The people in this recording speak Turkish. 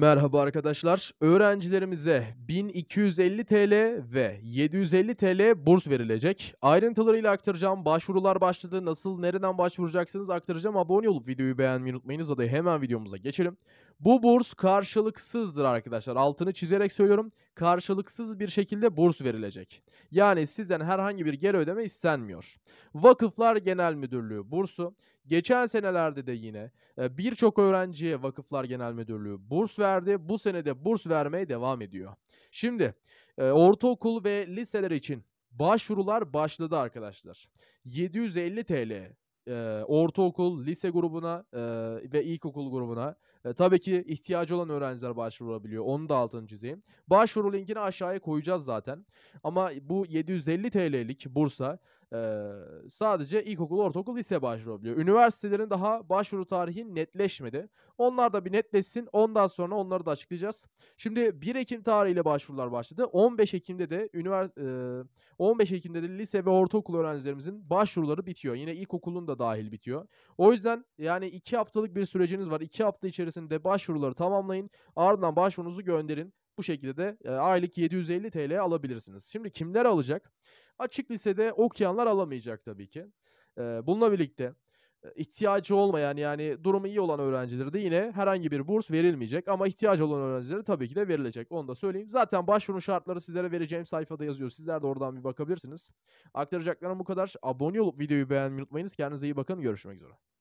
Merhaba arkadaşlar. Öğrencilerimize 1250 TL ve 750 TL burs verilecek. Ayrıntılarıyla aktaracağım. Başvurular başladı. Nasıl, nereden başvuracaksınız aktaracağım. Abone olup videoyu beğenmeyi unutmayınız. Hadi hemen videomuza geçelim. Bu burs karşılıksızdır arkadaşlar. Altını çizerek söylüyorum karşılıksız bir şekilde burs verilecek. Yani sizden herhangi bir geri ödeme istenmiyor. Vakıflar Genel Müdürlüğü bursu geçen senelerde de yine e, birçok öğrenciye Vakıflar Genel Müdürlüğü burs verdi. Bu sene de burs vermeye devam ediyor. Şimdi e, ortaokul ve liseler için başvurular başladı arkadaşlar. 750 TL e, ortaokul, lise grubuna e, ve ilkokul grubuna e, tabii ki ihtiyacı olan öğrenciler başvurabiliyor. Onu da altını çizeyim. Başvuru linkini aşağıya koyacağız zaten. Ama bu 750 TL'lik bursa e, sadece ilkokul, ortaokul, lise başvurabiliyor. Üniversitelerin daha başvuru tarihi netleşmedi. Onlar da bir netleşsin. Ondan sonra onları da açıklayacağız. Şimdi 1 Ekim tarihiyle başvurular başladı. 15 Ekim'de de ünivers- e, 15 Ekim'de de lise ve ortaokul öğrencilerimizin başvuruları bitiyor. Yine ilkokulun da dahil bitiyor. O yüzden yani 2 haftalık bir süreciniz var. 2 hafta içerisinde içerisinde başvuruları tamamlayın. Ardından başvurunuzu gönderin. Bu şekilde de e, aylık 750 TL alabilirsiniz. Şimdi kimler alacak? Açık lisede okuyanlar alamayacak tabii ki. E, bununla birlikte e, ihtiyacı olmayan yani durumu iyi olan öğrencilere de yine herhangi bir burs verilmeyecek ama ihtiyacı olan öğrencilere tabii ki de verilecek. Onu da söyleyeyim. Zaten başvuru şartları sizlere vereceğim sayfada yazıyor. Sizler de oradan bir bakabilirsiniz. Aktaracaklarım bu kadar. Abone olup videoyu beğenmeyi unutmayınız. Kendinize iyi bakın. Görüşmek üzere.